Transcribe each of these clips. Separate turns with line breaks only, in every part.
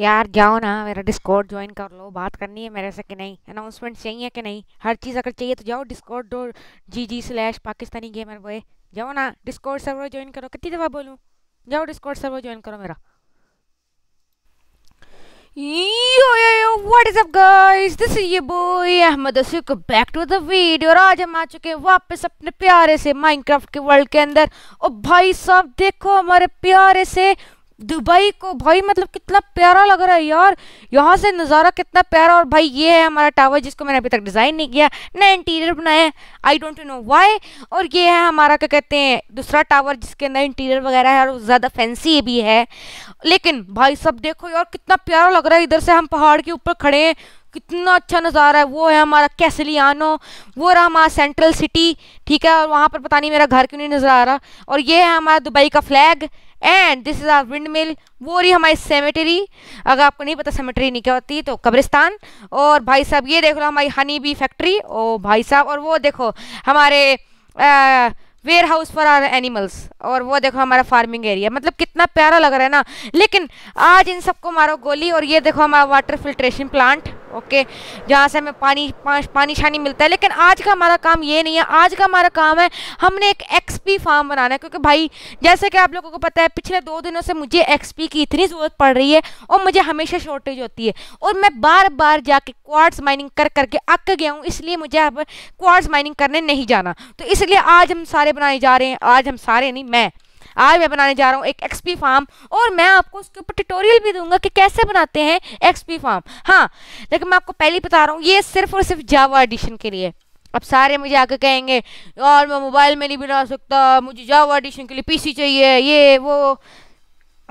यार जाओ ना मेरा डिस्कॉर्ड ज्वाइन कर लो बात करनी है मेरे से कि नहीं अनाउंसमेंट चाहिए कि नहीं हर चीज़ अगर चाहिए तो जाओ Discord dot G G slash Pakistani gamer वो जाओ ना डिस्कॉर्ड सर्वर ज्वाइन करो कितनी दफ़ा बोलूँ जाओ डिस्कॉर्ड सर्वर ज्वाइन करो मेरा yo yo yo what is up guys this is your boy Ahmed Asiq back to the video और आज हम आ चुके हैं वापस अपने प्यारे से माइनक्राफ्ट के वर्ल्ड के अंदर और भाई साहब देखो हमारे प्यारे से दुबई को भाई मतलब कितना प्यारा लग रहा है यार यहाँ से नज़ारा कितना प्यारा और भाई ये है हमारा टावर जिसको मैंने अभी तक डिज़ाइन नहीं किया ना इंटीरियर बनाया है आई डोंट नो वाई और ये है हमारा क्या कहते हैं दूसरा टावर जिसके अंदर इंटीरियर वगैरह है और ज़्यादा फैंसी भी है लेकिन भाई सब देखो यार कितना प्यारा लग रहा है इधर से हम पहाड़ के ऊपर खड़े हैं कितना अच्छा नज़ारा है वो है हमारा कैसलियानो वो रहा हमारा सेंट्रल सिटी ठीक है और वहाँ पर पता नहीं मेरा घर क्यों नहीं नज़र आ रहा और ये है हमारा दुबई का flag and this is our windmill वो रही हमारी सेमेटरी अगर आपको नहीं पता सेमेटरी नहीं क्या होती तो कब्रिस्तान और भाई साहब ये देख लो हमारी हनी बी फैक्ट्री ओ भाई साहब और वो देखो हमारे आ, warehouse for our animals और वो देखो हमारा फार्मिंग एरिया मतलब कितना प्यारा लग रहा है ना लेकिन आज इन सबको मारो गोली और ये देखो हमारा वाटर फिल्ट्रेशन प्लांट ओके जहाँ से हमें पानी पानी शानी मिलता है लेकिन आज का हमारा काम ये नहीं है आज का हमारा काम है हमने एक एक्सपी फार्म बनाना है क्योंकि भाई जैसे कि आप लोगों को पता है पिछले दो दिनों से मुझे एक्सपी की इतनी ज़रूरत पड़ रही है और मुझे हमेशा शॉर्टेज होती है और मैं बार बार जाके क्वार्ट्स माइनिंग कर करके अक गया हूँ इसलिए मुझे अब क्वार्ट्स माइनिंग करने नहीं जाना तो इसलिए आज हम सारे बनाए जा रहे हैं आज हम सारे नहीं मैं आज मैं बनाने जा रहा हूँ एक एक्सपी फार्म और मैं आपको उसके ऊपर ट्यूटोरियल भी दूंगा कि कैसे बनाते हैं एक्सपी फार्म हाँ लेकिन मैं आपको पहले ही बता रहा हूँ ये सिर्फ और सिर्फ जावा एडिशन के लिए अब सारे मुझे आके कहेंगे और मैं मोबाइल में नहीं बना सकता मुझे जावा एडिशन के लिए पी चाहिए ये वो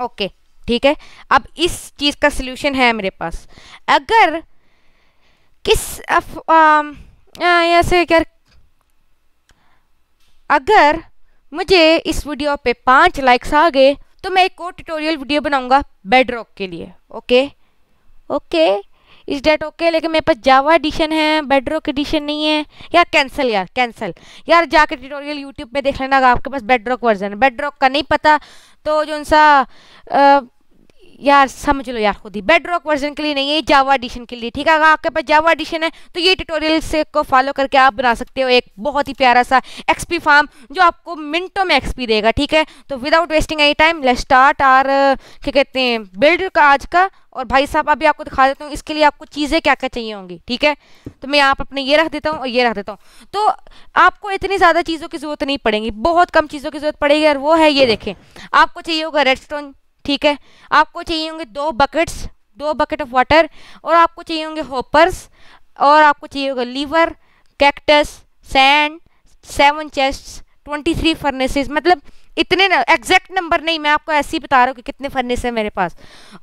ओके ठीक है अब इस चीज़ का सोल्यूशन है मेरे पास अगर किस ऐसे आ, अगर मुझे इस वीडियो पे पाँच लाइक्स आ गए तो मैं एक और ट्यूटोरियल वीडियो बनाऊंगा बेड रॉक के लिए okay okay is that okay लेकिन मेरे पास जावा एडिशन है बेड रॉक एडिशन नहीं है यार कैंसिल यार कैंसिल यार जाके ट्यूटोरियल यूट्यूब पे देख लेना आपके पास बेड रॉक वर्जन है बेड रॉक का नहीं पता तो जो सा यार समझ लो यार खुद ही बेड रॉक वर्जन के लिए नहीं है जावा एडिशन के लिए ठीक है अगर आपके पास जावा एडिशन है तो ये ट्यूटोरियल से को फॉलो करके आप बना सकते हो एक बहुत ही प्यारा सा एक्सपी फार्म जो आपको मिनटों में एक्सपी देगा ठीक है तो without wasting any time let start our क्या कहते हैं बिल्ड का आज का और भाई साहब अभी आपको दिखा देता हूँ इसके लिए आपको चीज़ें क्या क्या चाहिए होंगी ठीक है तो मैं आप अपने ये रख देता हूँ और ये रख देता हूँ तो आपको इतनी ज़्यादा चीज़ों की ज़रूरत नहीं पड़ेगी बहुत कम चीज़ों की ज़रूरत पड़ेगी और वो है ये देखें आपको चाहिए होगा रेड स्टोन ठीक है आपको चाहिए होंगे दो बकेट्स दो बकेट ऑफ वाटर और आपको चाहिए होंगे होपर्स और आपको चाहिए होगा lever cactus sand seven chest twenty three मतलब इतने एग्जैक्ट नंबर नहीं मैं आपको ऐसे ही बता रहा हूँ कि कितने फर्नेस हैं मेरे पास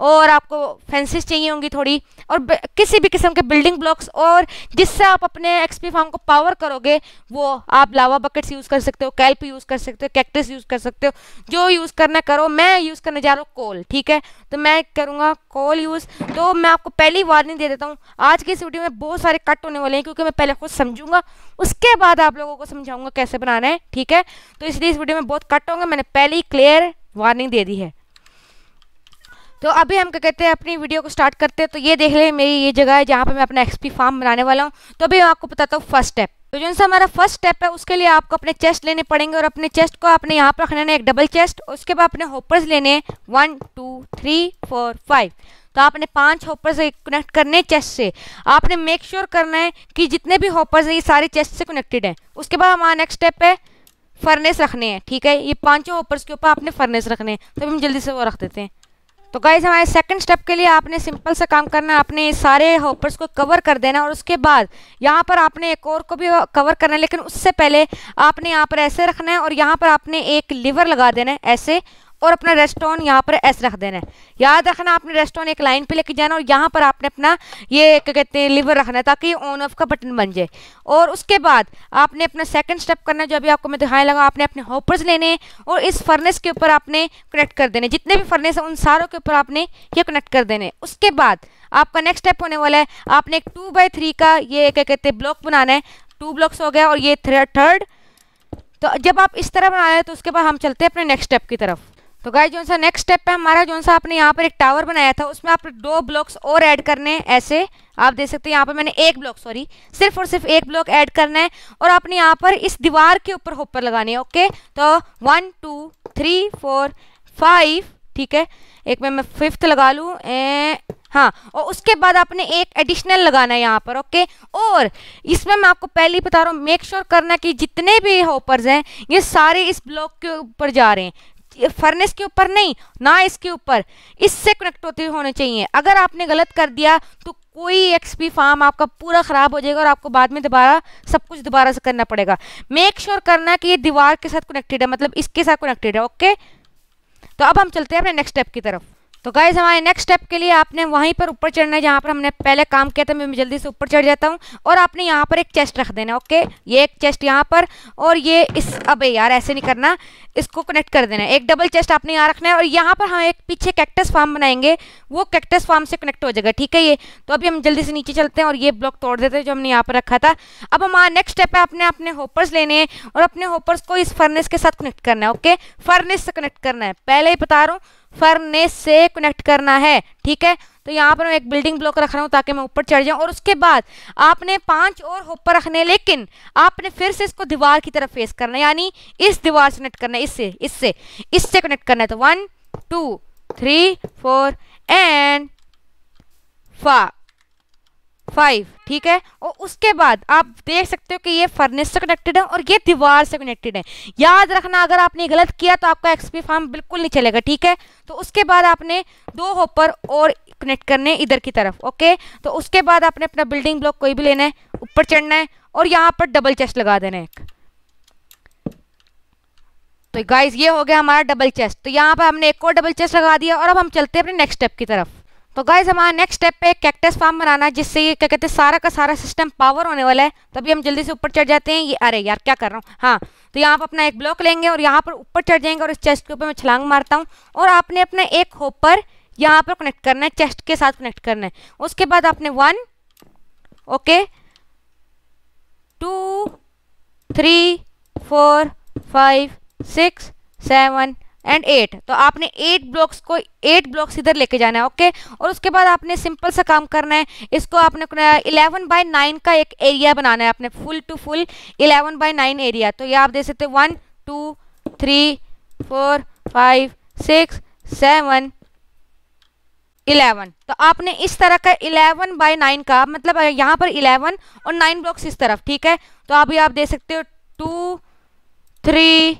और आपको फेंसिस चाहिए होंगी थोड़ी और किसी भी किस्म के बिल्डिंग ब्लॉक्स और जिससे आप अपने एक्सपी फार्म को पावर करोगे वो आप लावा बकेट्स यूज़ कर सकते हो कैल्प यूज़ कर सकते हो कैक्टस यूज़ कर सकते हो जो यूज़ करना करो मैं यूज़ करने जा रहा हूँ कोल ठीक है तो मैं करूँगा कोल यूज़ तो मैं आपको पहली वार्निंग दे देता हूँ आज की इस वीडियो में बहुत सारे कट होने वाले हैं क्योंकि मैं पहले खुद समझूंगा उसके बाद आप लोगों को समझाऊंगा कैसे बनाना है ठीक है तो इसलिए इस वीडियो में बहुत कट होंगे करूंगा मैंने पहले ही क्लियर वार्निंग दे दी है तो अभी हम क्या कहते हैं अपनी वीडियो को स्टार्ट करते हैं तो ये देख ले मेरी ये जगह है जहाँ पे मैं अपना एक्सपी फार्म बनाने वाला हूँ तो अभी मैं आपको बताता हूँ फर्स्ट स्टेप तो जो सा हमारा फर्स्ट स्टेप है उसके लिए आपको अपने चेस्ट लेने पड़ेंगे और अपने चेस्ट को आपने यहाँ पर रखना है एक डबल चेस्ट उसके बाद अपने होपर्स लेने one two three four five तो आपने पांच होपर्स कनेक्ट करने चेस्ट से आपने मेक श्योर sure करना है कि जितने भी होपर्स हैं ये सारे चेस्ट से कनेक्टेड हैं उसके बाद हमारा नेक्स्ट स्टेप है फर्नेस रखने हैं ठीक है ये पांचों ओपर्स के ऊपर आपने फर्नेस रखने हैं तभी तो हम जल्दी से वो रख देते हैं तो गाइज हमारे सेकंड स्टेप के लिए आपने सिंपल सा काम करना है आपने सारे होपर्स को कवर कर देना और उसके बाद यहाँ पर आपने एक और को भी कवर करना है लेकिन उससे पहले आपने यहाँ पर ऐसे रखना है और यहाँ पर आपने एक लीवर लगा देना है ऐसे और अपना रेस्टोन यहाँ पर एस रख देना है याद रखना आपने रेस्टोन एक लाइन पे लेके जाना और यहाँ पर आपने अपना ये क्या कहते हैं लीवर रखना है ताकि ये ऑन ऑफ का बटन बन जाए और उसके बाद आपने अपना सेकंड स्टेप करना है जो अभी आपको मैं दिखाने लगा आपने अपने होपर्स लेने हैं और इस फर्नेस के ऊपर आपने कनेक्ट कर देने जितने भी फर्नेस हैं उन सारों के ऊपर आपने ये कनेक्ट कर देने उसके बाद आपका नेक्स्ट स्टेप होने वाला है आपने एक टू बाई थ्री का ये क्या कहते हैं ब्लॉक बनाना है टू ब्लॉक्स हो गया और ये थर्ड तो जब आप इस तरह बना रहे हैं तो उसके बाद हम चलते हैं अपने नेक्स्ट स्टेप की तरफ तो गाय जो सा नेक्स्ट स्टेप है हमारा जो सा आपने यहाँ पर एक टावर बनाया था उसमें आप दो ब्लॉक्स और ऐड करने हैं ऐसे आप देख सकते हैं यहाँ पर मैंने एक ब्लॉक सॉरी सिर्फ और सिर्फ एक ब्लॉक ऐड करना है और आपने यहाँ पर इस दीवार के ऊपर होपर लगानी है ओके तो one two three four five ठीक है एक में मैं फिफ्थ लगा लूँ हाँ और उसके बाद आपने एक एडिशनल लगाना है यहाँ पर ओके और इसमें मैं आपको पहले ही बता रहा हूँ मेक श्योर करना कि जितने भी होपर्स हैं ये सारे इस ब्लॉक के ऊपर जा रहे हैं फर्नेस के ऊपर नहीं ना इसके ऊपर इससे कनेक्ट होते होने चाहिए अगर आपने गलत कर दिया तो कोई एक्सपी फार्म आपका पूरा ख़राब हो जाएगा और आपको बाद में दोबारा सब कुछ दोबारा से करना पड़ेगा मेक श्योर sure करना कि ये दीवार के साथ कनेक्टेड है मतलब इसके साथ कनेक्टेड है ओके तो अब हम चलते हैं अपने नेक्स्ट स्टेप की तरफ तो गाइज हमारे नेक्स्ट स्टेप के लिए आपने वहीं पर ऊपर चढ़ना है जहाँ पर हमने पहले काम किया था मैं जल्दी से ऊपर चढ़ जाता हूँ और आपने यहाँ पर एक चेस्ट रख देना ओके ये एक चेस्ट यहाँ पर और ये इस अबे यार ऐसे नहीं करना इसको कनेक्ट कर देना एक डबल चेस्ट आपने यहाँ रखना है और यहाँ पर हम एक पीछे कैक्टस फार्म बनाएंगे वो कैक्टस फार्म से कनेक्ट हो जाएगा ठीक है ये तो अभी हम जल्दी से नीचे चलते हैं और ये ब्लॉक तोड़ देते हैं जो हमने यहाँ पर रखा था अब हमारा नेक्स्ट स्टेप है आपने अपने होपर्स लेने हैं और अपने होपर्स को इस फर्नेस के साथ कनेक्ट करना है ओके फर्नेस से कनेक्ट करना है पहले ही बता रहा हूँ फर्नेस से कनेक्ट करना है ठीक है तो यहाँ पर मैं एक बिल्डिंग ब्लॉक रख रहा हूँ ताकि मैं ऊपर चढ़ जाऊँ और उसके बाद आपने पांच और होपर रखने लेकिन आपने फिर से इसको दीवार की तरफ फेस करना है यानी इस दीवार से कनेक्ट करना है इससे इससे इससे कनेक्ट करना है तो one two three four and five five ठीक है और उसके बाद आप देख सकते हो कि ये फर्नेस से कनेक्टेड है और ये दीवार से कनेक्टेड है याद रखना अगर आपने गलत किया तो आपका एक्सपी फार्म बिल्कुल नहीं चलेगा ठीक है तो उसके बाद आपने दो होपर और कनेक्ट करने इधर की तरफ ओके तो उसके बाद आपने अपना बिल्डिंग ब्लॉक कोई भी लेना है ऊपर चढ़ना है और यहाँ पर डबल चेस्ट लगा देना है तो गाइज ये हो गया हमारा डबल चेस्ट तो यहाँ पर हमने एक और डबल चेस्ट लगा दिया और अब हम चलते हैं अपने नेक्स्ट स्टेप की तरफ तो गाइज हमारा नेक्स्ट स्टेप पे कैक्टस फार्म बनाना है जिससे ये क्या कहते हैं सारा का सारा सिस्टम पावर होने वाला है तभी हम जल्दी से ऊपर चढ़ जाते हैं ये अरे यार क्या कर रहा हूँ हाँ तो यहाँ पर अपना एक ब्लॉक लेंगे और यहाँ पर ऊपर चढ़ जाएंगे और इस चेस्ट के ऊपर मैं छलांग मारता हूँ और आपने अपना एक होपर यहाँ पर कनेक्ट करना है चेस्ट के साथ कनेक्ट करना है उसके बाद आपने one okay two three four five six seven and eight तो आपने एट ब्लॉक्स को एट ब्लॉक्स इधर लेके जाना है ओके और उसके बाद आपने सिंपल सा काम करना है इसको आपने इलेवन बाय नाइन का एक एरिया बनाना है आपने full to full eleven by nine area तो ये आप दे सकते हो one two three four five six seven eleven तो आपने इस तरह का इलेवन बाय नाइन का मतलब यहाँ पर इलेवन और नाइन ब्लॉक्स इस तरफ ठीक है तो अभी आप, आप दे सकते हो two three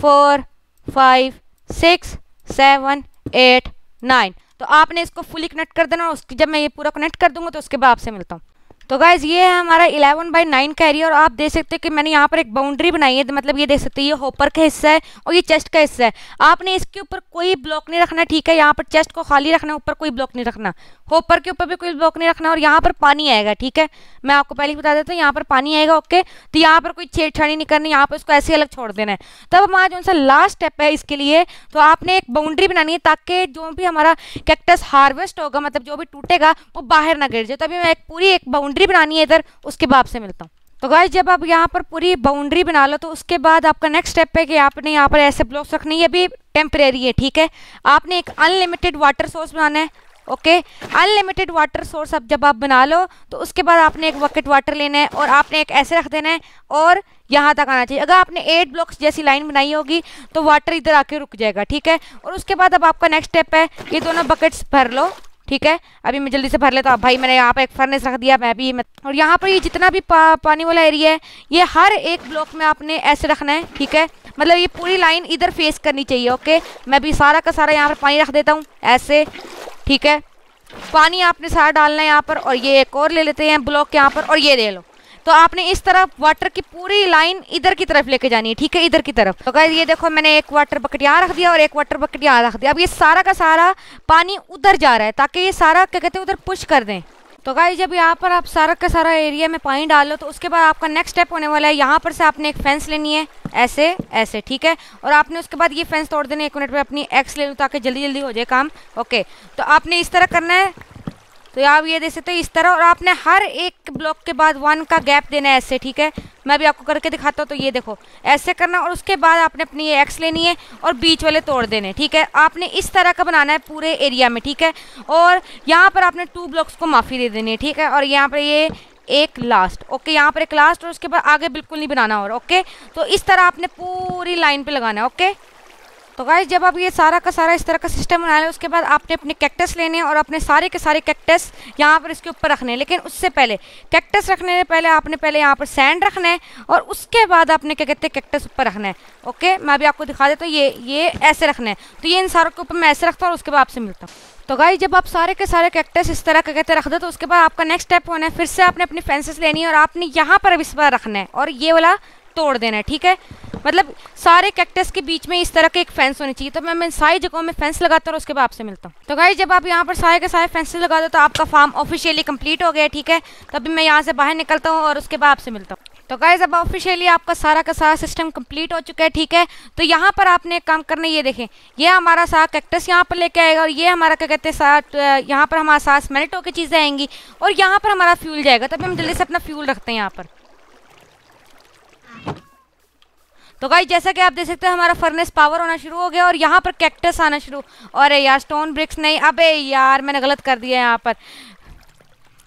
four five six seven eight nine तो आपने इसको फुली कनेक्ट कर देना उसकी जब मैं ये पूरा कनेक्ट कर दूंगा तो उसके बाद आपसे मिलता हूँ तो गाइज ये है हमारा इलेवन बाई नाइन का एरिया और आप देख सकते हैं कि मैंने यहाँ पर एक बाउंड्री बनाई है मतलब ये देख सकते हैं ये होपर का हिस्सा है और ये चेस्ट का हिस्सा है आपने इसके ऊपर कोई ब्लॉक नहीं रखना ठीक है यहाँ पर चेस्ट को खाली रखना ऊपर कोई ब्लॉक नहीं रखना होपर के ऊपर भी कोई ब्लॉक नहीं रखना और यहाँ पर पानी आएगा ठीक है मैं आपको पहले ही बता देता हूँ यहाँ पर पानी आएगा ओके तो यहाँ पर कोई छेड़छाड़ी नहीं करनी यहाँ पर उसको ऐसे अलग छोड़ देना है तब हमारा जो सा लास्ट स्टेप है इसके लिए तो आपने एक बाउंड्री बनानी है ताकि जो भी हमारा कैक्टस हार्वेस्ट होगा मतलब जो भी टूटेगा वो बाहर ना गिर जाए तो अभी मैं एक पूरी एक बाउंड्री बाउंड्री बनानी है इधर उसके बाद से मिलता हूँ तो गाइज जब आप यहाँ पर पूरी बाउंड्री बना लो तो उसके बाद आपका नेक्स्ट स्टेप है कि आपने यहाँ पर ऐसे ब्लॉक्स रखने ये भी टेम्परेरी है ठीक है आपने एक अनलिमिटेड वाटर सोर्स बनाना है ओके अनलिमिटेड वाटर सोर्स अब जब आप बना लो तो उसके बाद आपने एक बकेट वाटर लेना है और आपने एक ऐसे रख देना है और यहाँ तक आना चाहिए अगर आपने एट ब्लॉक्स जैसी लाइन बनाई होगी तो वाटर इधर आके रुक जाएगा ठीक है और उसके बाद अब आपका नेक्स्ट स्टेप है ये दोनों बकेट्स भर लो ठीक है अभी मैं जल्दी से भर लेता हूँ भाई मैंने यहाँ पर एक फर्नेस रख दिया मैं भी और यहाँ पर ये जितना भी पा, पानी वाला एरिया है ये हर एक ब्लॉक में आपने ऐसे रखना है ठीक है मतलब ये पूरी लाइन इधर फेस करनी चाहिए ओके मैं भी सारा का सारा यहाँ पर पानी रख देता हूँ ऐसे ठीक है पानी आपने सारा डालना है यहाँ पर और ये एक और ले लेते हैं ब्लॉक यहाँ पर और ये ले लो तो आपने इस तरफ वाटर की पूरी लाइन इधर की तरफ लेके जानी है ठीक है इधर की तरफ तो अगर ये देखो मैंने एक वाटर बकेट यहाँ रख दिया और एक वाटर बकेट यहाँ रख दिया अब ये सारा का सारा पानी उधर जा रहा है ताकि ये सारा क्या कहते हैं उधर पुश कर दें तो गाई जब यहाँ पर आप सारा का सारा एरिया में पानी डालो तो उसके बाद आपका नेक्स्ट स्टेप होने वाला है यहाँ पर से आपने एक फेंस लेनी है ऐसे ऐसे ठीक है और आपने उसके बाद ये फेंस तोड़ देने एक मिनट में अपनी एक्स ले लूँ ताकि जल्दी जल्दी हो जाए काम ओके तो आपने इस तरह करना है तो आप ये दे सकते हो इस तरह और आपने हर एक ब्लॉक के बाद वन का गैप देना है ऐसे ठीक है मैं भी आपको करके दिखाता हूँ तो ये देखो ऐसे करना और उसके बाद आपने अपनी ये एक्स लेनी है और बीच वाले तोड़ देने ठीक है आपने इस तरह का बनाना है पूरे एरिया में ठीक है और यहाँ पर आपने टू ब्लॉक्स को माफ़ी दे देनी है ठीक है और यहाँ पर ये एक लास्ट ओके यहाँ पर एक लास्ट और उसके बाद आगे बिल्कुल नहीं बनाना और ओके तो इस तरह आपने पूरी लाइन पर लगाना है ओके तो गाइज जब आप ये सारा का सारा इस तरह का सिस्टम बना लें उसके बाद आपने अपने कैक्टस लेने हैं और अपने सारे के सारे कैक्टस यहाँ पर इसके ऊपर रखने हैं लेकिन उससे पहले कैक्टस रखने से पहले आपने पहले यहाँ पर सैंड रखना है और उसके बाद आपने क्या कहते हैं कैक्टस ऊपर रखना है ओके मैं अभी आपको दिखा देता हूँ ये ये ऐसे रखना है तो ये इन सारों के ऊपर मैं ऐसे रखता हूँ और उसके बाद आपसे मिलता हूँ तो गाई जब आप सारे के सारे कैक्टस इस तरह का कहते रख दो तो उसके बाद आपका नेक्स्ट स्टेप होना है फिर से आपने अपनी फेंसेस लेनी है और आपने यहाँ पर अब इस बार रखना है और ये वाला तोड़ देना है ठीक है मतलब सारे कैक्टस के बीच में इस तरह के एक फेंस होनी चाहिए तो मैं मैं सारी जगहों में फेंस लगाता हूँ और उसके बाद आपसे मिलता हूँ तो भाई जब आप यहाँ पर सारे के सारे फेंस लगा दो तो आपका फार्म ऑफिशियली कंप्लीट हो गया ठीक है तभी मैं यहाँ से बाहर निकलता हूँ और उसके बाद आपसे मिलता हूँ तो गाइज अब ऑफिशियली आपका सारा का सारा सिस्टम कंप्लीट हो चुका है ठीक है तो यहाँ पर आपने एक काम करना ये देखें ये हमारा सारा कैक्टस यहाँ पर लेके आएगा और ये हमारा क्या कहते हैं सारा यहाँ पर हमारा सारा स्मेल्ट होकर चीज़ें आएंगी और यहाँ पर हमारा फ्यूल जाएगा तभी हम जल्दी से अपना फ्यूल रखते हैं यहाँ पर तो गाई जैसा कि आप देख सकते हैं हमारा फर्नेस पावर होना शुरू हो गया और यहाँ पर कैक्टस आना शुरू और यार स्टोन ब्रिक्स नहीं अबे यार मैंने गलत कर दिया यहाँ पर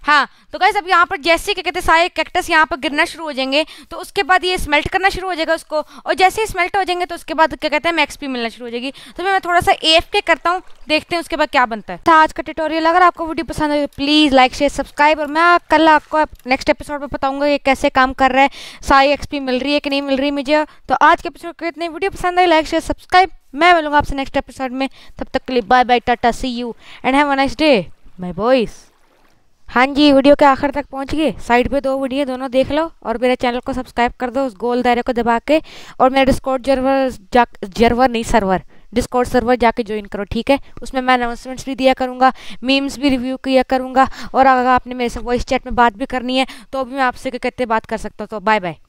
हाँ तो गाइज अब यहाँ पर जैसे क्या कहते हैं सारे कैक्टस यहाँ पर गिरना शुरू हो जाएंगे तो उसके बाद ये स्मेल्ट करना शुरू हो जाएगा उसको और जैसे ही स्मेल्ट हो जाएंगे तो उसके बाद क्या कहते हैं मैक्स भी मिलना शुरू हो जाएगी तो मैं थोड़ा सा ए एफ के करता हूँ देखते हैं उसके बाद क्या बनता है तो आज का ट्यूटोरियल अगर आपको वीडियो पसंद आए प्लीज़ लाइक शेयर सब्सक्राइब और मैं कल आपको नेक्स्ट एपिसोड में बताऊँगा ये कैसे काम कर रहा है सारी एक्सपी मिल रही है कि नहीं मिल रही मुझे तो आज के एपिसोड को इतनी वीडियो पसंद आई लाइक शेयर सब्सक्राइब मैं मिलूंगा आपसे नेक्स्ट एपिसोड में तब तक के लिए bye bye tata see you and have a nice day my boys हाँ जी वीडियो के आखिर तक पहुँच गए साइड पे दो वीडियो दोनों देख लो और मेरे चैनल को सब्सक्राइब कर दो उस गोल दायरे को दबा के और मेरा डिस्कॉर्ड जर्वर जा जर्वर नहीं सर्वर डिस्कॉर्ड सर्वर जाके ज्वाइन करो ठीक है उसमें मैं अनाउंसमेंट्स भी दिया करूँगा मीम्स भी रिव्यू किया करूँगा और अगर आपने मेरे से वॉइस चैट में बात भी करनी है तो भी मैं आपसे कहते बात कर सकता हूँ तो बाय बाय